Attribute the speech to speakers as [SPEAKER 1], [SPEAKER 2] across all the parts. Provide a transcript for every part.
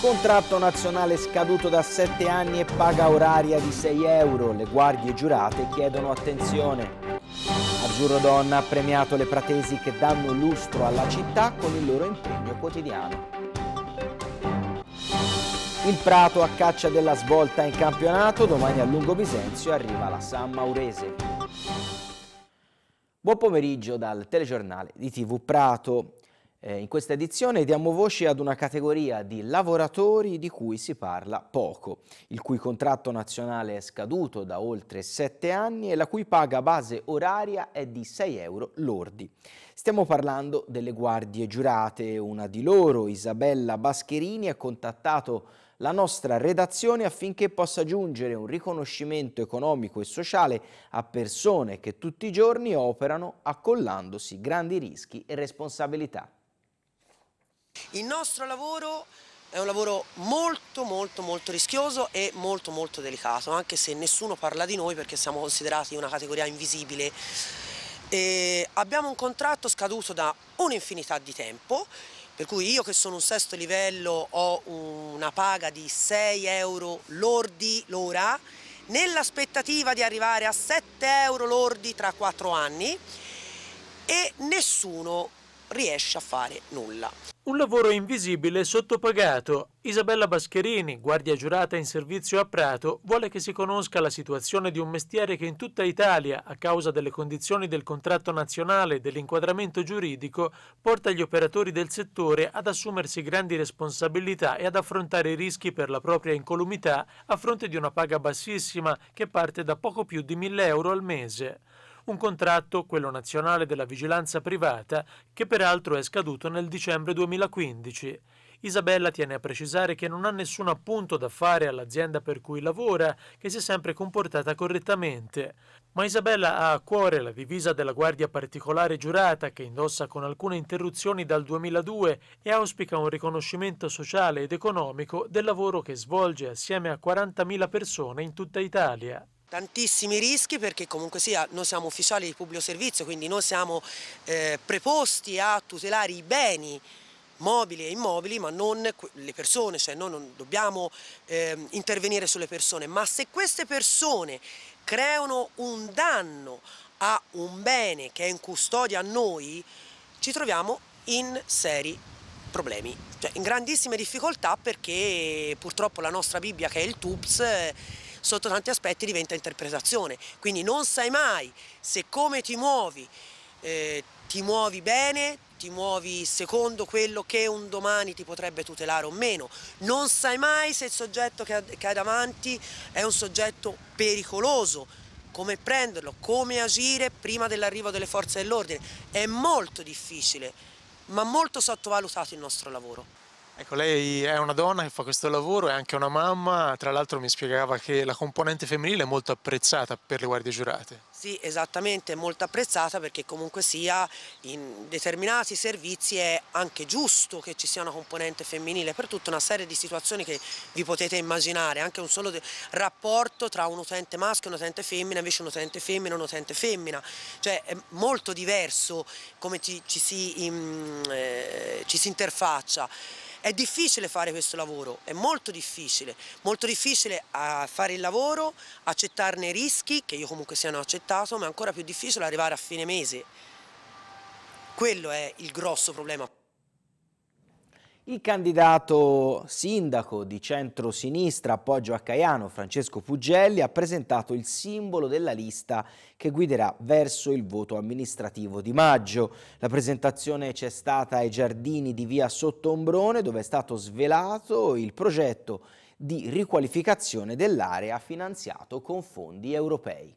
[SPEAKER 1] Contratto nazionale scaduto da 7 anni e paga oraria di 6 euro. Le guardie giurate chiedono attenzione. Azzurro Donna ha premiato le pratesi che danno lustro alla città con il loro impegno quotidiano. Il Prato a caccia della svolta in campionato, domani a Lungo Bisenzio arriva la San Maurese. Buon pomeriggio dal telegiornale di TV Prato. Eh, in questa edizione diamo voce ad una categoria di lavoratori di cui si parla poco, il cui contratto nazionale è scaduto da oltre sette anni e la cui paga base oraria è di 6 euro lordi. Stiamo parlando delle guardie giurate, una di loro, Isabella Bascherini, ha contattato la nostra redazione affinché possa giungere un riconoscimento economico e sociale a persone che tutti i giorni operano accollandosi grandi rischi e responsabilità.
[SPEAKER 2] Il nostro lavoro è un lavoro molto molto molto rischioso e molto molto delicato, anche se nessuno parla di noi perché siamo considerati una categoria invisibile. E abbiamo un contratto scaduto da un'infinità di tempo, per cui io che sono un sesto livello ho una paga di 6 euro lordi l'ora, nell'aspettativa di arrivare a 7 euro lordi tra 4 anni e nessuno riesce a fare nulla.
[SPEAKER 3] Un lavoro invisibile e sottopagato. Isabella Bascherini, guardia giurata in servizio a Prato, vuole che si conosca la situazione di un mestiere che in tutta Italia, a causa delle condizioni del contratto nazionale e dell'inquadramento giuridico, porta gli operatori del settore ad assumersi grandi responsabilità e ad affrontare i rischi per la propria incolumità a fronte di una paga bassissima che parte da poco più di 1000 euro al mese un contratto, quello nazionale della vigilanza privata, che peraltro è scaduto nel dicembre 2015. Isabella tiene a precisare che non ha nessun appunto da fare all'azienda per cui lavora, che si è sempre comportata correttamente. Ma Isabella ha a cuore la divisa della Guardia Particolare giurata che indossa con alcune interruzioni dal 2002 e auspica un riconoscimento sociale ed economico del lavoro che svolge assieme a 40.000 persone in tutta Italia.
[SPEAKER 2] Tantissimi rischi perché comunque sia noi siamo ufficiali di pubblico servizio, quindi noi siamo eh, preposti a tutelare i beni mobili e immobili, ma non le persone, cioè noi non dobbiamo eh, intervenire sulle persone, ma se queste persone creano un danno a un bene che è in custodia a noi, ci troviamo in seri problemi, cioè in grandissime difficoltà perché purtroppo la nostra Bibbia che è il TUPS eh, sotto tanti aspetti diventa interpretazione, quindi non sai mai se come ti muovi, eh, ti muovi bene, ti muovi secondo quello che un domani ti potrebbe tutelare o meno, non sai mai se il soggetto che hai davanti è un soggetto pericoloso, come prenderlo, come agire prima dell'arrivo delle forze dell'ordine, è molto difficile ma molto sottovalutato il nostro lavoro.
[SPEAKER 3] Ecco, lei è una donna che fa questo lavoro, è anche una mamma, tra l'altro mi spiegava che la componente femminile è molto apprezzata per le guardie giurate.
[SPEAKER 2] Sì, esattamente, molto apprezzata perché comunque sia in determinati servizi è anche giusto che ci sia una componente femminile per tutta una serie di situazioni che vi potete immaginare, anche un solo rapporto tra un utente maschio e un utente femmina, invece un utente femmina e un utente femmina, cioè è molto diverso come ci, ci, si, in, mm, eh, ci si interfaccia. È difficile fare questo lavoro, è molto difficile, molto difficile fare il lavoro, accettarne i rischi, che io comunque siano accettato, ma è ancora più difficile arrivare a fine mese. Quello è il grosso problema.
[SPEAKER 1] Il candidato sindaco di centro-sinistra appoggio a Caiano, Francesco Pugelli, ha presentato il simbolo della lista che guiderà verso il voto amministrativo di maggio. La presentazione c'è stata ai giardini di via Sottombrone dove è stato svelato il progetto di riqualificazione dell'area finanziato con fondi europei.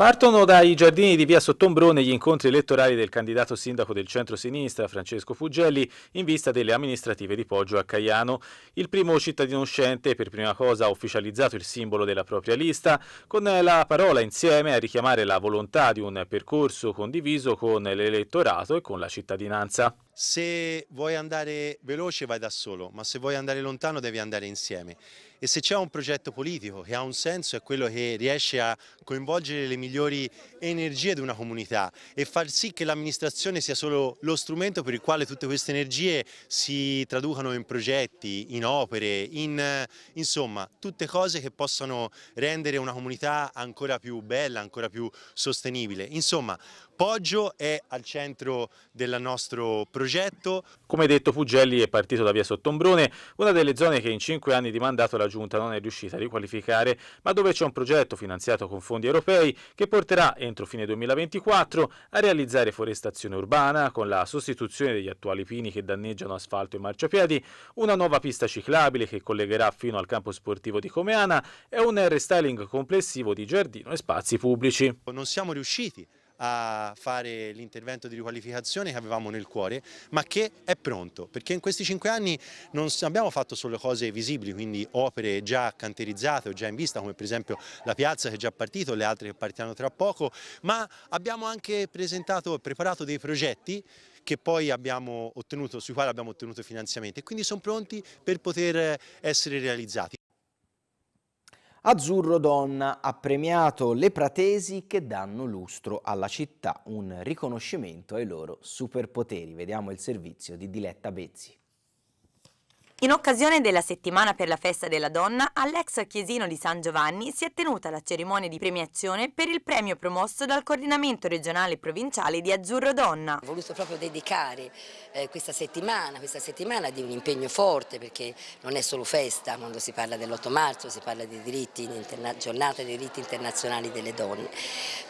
[SPEAKER 3] Partono dai giardini di via Sottombrone gli incontri elettorali del candidato sindaco del centro-sinistra Francesco Fugelli in vista delle amministrative di Poggio a Caiano. Il primo cittadino uscente per prima cosa ha ufficializzato il simbolo della propria lista con la parola insieme a richiamare la volontà di un percorso condiviso con l'elettorato e con la cittadinanza se vuoi
[SPEAKER 4] andare veloce vai da solo, ma se vuoi andare lontano devi andare insieme. E se c'è un progetto politico che ha un senso è quello che riesce a coinvolgere le migliori energie di una comunità e far sì che l'amministrazione sia solo lo strumento per il quale tutte queste energie si traducano in progetti, in opere, in insomma tutte cose che possano rendere una comunità ancora più bella, ancora più sostenibile. Insomma, Poggio è al centro del nostro progetto progetto. Come detto
[SPEAKER 3] Pugelli è partito da via Sottombrone, una delle zone che in cinque anni di mandato la Giunta non è riuscita a riqualificare, ma dove c'è un progetto finanziato con fondi europei che porterà entro fine 2024 a realizzare forestazione urbana con la sostituzione degli attuali pini che danneggiano asfalto e marciapiedi, una nuova pista ciclabile che collegherà fino al campo sportivo di Comeana e un restyling complessivo di giardino e spazi pubblici. Non siamo riusciti
[SPEAKER 4] a fare l'intervento di riqualificazione che avevamo nel cuore, ma che è pronto, perché in questi cinque anni non abbiamo fatto solo cose visibili, quindi opere già canterizzate o già in vista, come per esempio la piazza che è già partito, le altre che partiranno tra poco, ma abbiamo anche presentato e preparato dei progetti che poi abbiamo ottenuto, sui quali abbiamo ottenuto finanziamenti e quindi sono pronti per poter eh, essere realizzati.
[SPEAKER 1] Azzurro Donna ha premiato le pratesi che danno lustro alla città, un riconoscimento ai loro superpoteri. Vediamo il servizio di Diletta
[SPEAKER 5] Bezzi. In occasione della settimana per la festa della donna, all'ex chiesino di San Giovanni si è tenuta la cerimonia di premiazione per il premio promosso dal coordinamento regionale e provinciale di Azzurro Donna. Ho voluto proprio dedicare eh, questa settimana, questa settimana di un impegno forte perché non è solo festa, quando si parla dell'8 marzo si parla di diritti, giornata dei diritti internazionali delle donne,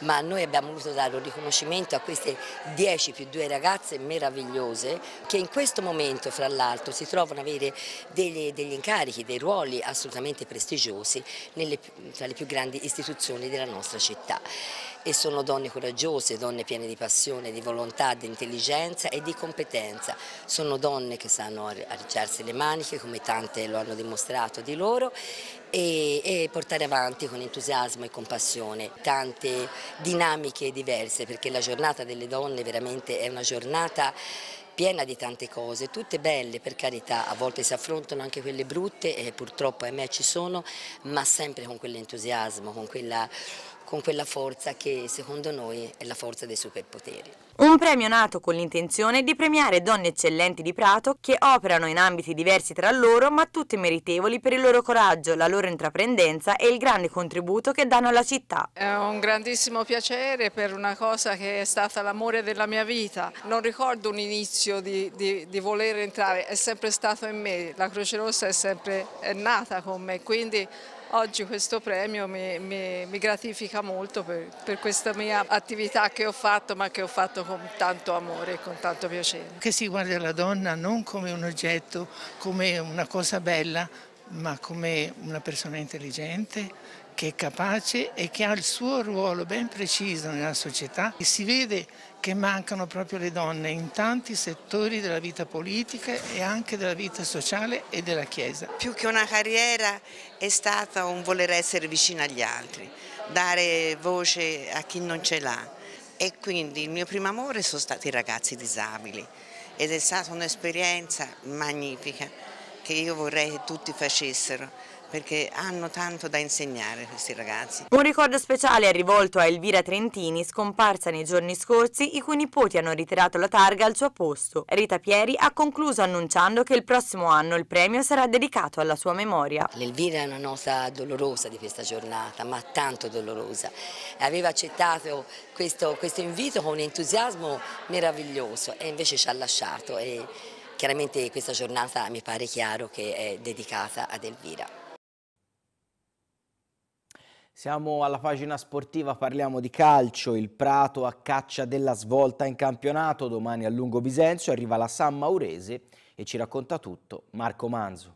[SPEAKER 5] ma noi abbiamo voluto dare un riconoscimento a queste 10 più 2 ragazze meravigliose che in questo momento fra l'altro si trovano a avere degli, degli incarichi, dei ruoli assolutamente prestigiosi nelle, tra le più grandi istituzioni della nostra città e sono donne coraggiose, donne piene di passione, di volontà, di intelligenza e di competenza. Sono donne che sanno arricciarsi le maniche, come tante lo hanno dimostrato di loro, e, e portare avanti con entusiasmo e con passione tante dinamiche diverse, perché la giornata delle donne veramente è una giornata piena di tante cose, tutte belle per carità, a volte si affrontano anche quelle brutte e eh, purtroppo ahimè ci sono, ma sempre con quell'entusiasmo, con quella con quella forza che secondo noi è la forza dei superpoteri. Un premio nato con l'intenzione di premiare donne eccellenti di Prato che operano in ambiti diversi tra loro ma tutte meritevoli per il loro coraggio, la loro intraprendenza e il grande contributo che danno alla città. È un grandissimo piacere per una cosa che è stata l'amore della mia vita. Non ricordo un inizio di, di, di voler entrare, è sempre stato in me, la Croce Rossa è sempre è nata con me, quindi oggi questo premio mi, mi, mi gratifica molto per, per, questa mia attività che ho fatto ma che ho fatto con tanto amore e con tanto piacere.
[SPEAKER 2] Che si guarda la donna non come un oggetto, come una cosa bella ma come una persona intelligente, che è capace e che ha il suo ruolo ben preciso nella società e si vede che mancano proprio le donne in tanti settori della vita politica e anche della vita sociale e della Chiesa. Più che una carriera è stata un voler essere vicino agli altri, dare voce a chi non ce l'ha e quindi il mio primo amore sono stati i ragazzi disabili ed è stata un'esperienza magnifica che io vorrei che tutti facessero perché hanno tanto da insegnare questi ragazzi.
[SPEAKER 5] Un ricordo speciale è rivolto a Elvira Trentini, scomparsa nei giorni scorsi, i cui nipoti hanno ritirato la targa al suo posto. Rita Pieri ha concluso annunciando che il prossimo anno il premio sarà dedicato alla sua memoria. L'Elvira è una nota dolorosa di questa giornata, ma tanto dolorosa. Aveva accettato questo, questo invito con un entusiasmo meraviglioso e invece ci ha lasciato. E chiaramente questa giornata mi pare chiaro che è dedicata ad Elvira.
[SPEAKER 1] Siamo alla pagina sportiva, parliamo di calcio, il Prato a caccia della svolta in campionato, domani a Lungo Bisenzio arriva la San Maurese e ci racconta tutto Marco Manzo.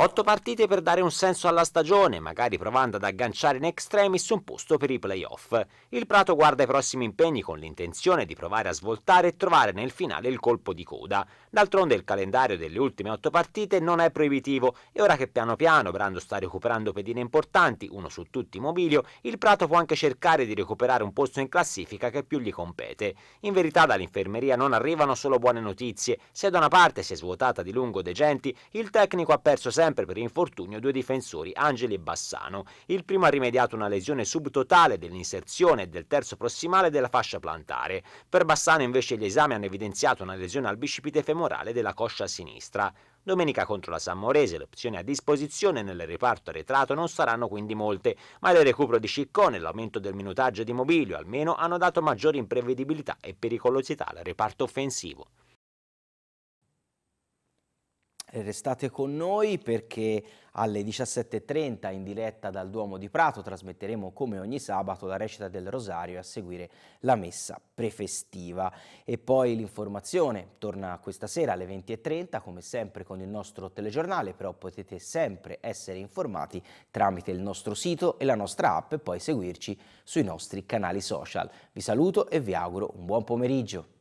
[SPEAKER 6] Otto partite per dare un senso alla stagione, magari provando ad agganciare in extremis un posto per i playoff. Il Prato guarda i prossimi impegni con l'intenzione di provare a svoltare e trovare nel finale il colpo di coda. D'altronde il calendario delle ultime otto partite non è proibitivo e ora che piano piano Brando sta recuperando pedine importanti, uno su tutti Mobilio, il Prato può anche cercare di recuperare un posto in classifica che più gli compete. In verità dall'infermeria non arrivano solo buone notizie, se da una parte si è svuotata di lungo De Genti, il tecnico ha perso sempre sempre per infortunio due difensori, Angeli e Bassano. Il primo ha rimediato una lesione subtotale dell'inserzione e del terzo prossimale della fascia plantare. Per Bassano invece gli esami hanno evidenziato una lesione al bicipite femorale della coscia sinistra. Domenica contro la Sammorese le opzioni a disposizione nel reparto arretrato non saranno quindi molte, ma il recupero di Ciccone e l'aumento del minutaggio di Mobilio almeno hanno dato maggiore imprevedibilità e pericolosità al reparto offensivo.
[SPEAKER 1] Eh, restate con noi perché alle 17.30 in diretta dal Duomo di Prato trasmetteremo come ogni sabato la recita del Rosario e a seguire la messa prefestiva. E poi l'informazione torna questa sera alle 20.30 come sempre con il nostro telegiornale, però potete sempre essere informati tramite il nostro sito e la nostra app e poi seguirci sui nostri canali social. Vi saluto e vi auguro un buon pomeriggio.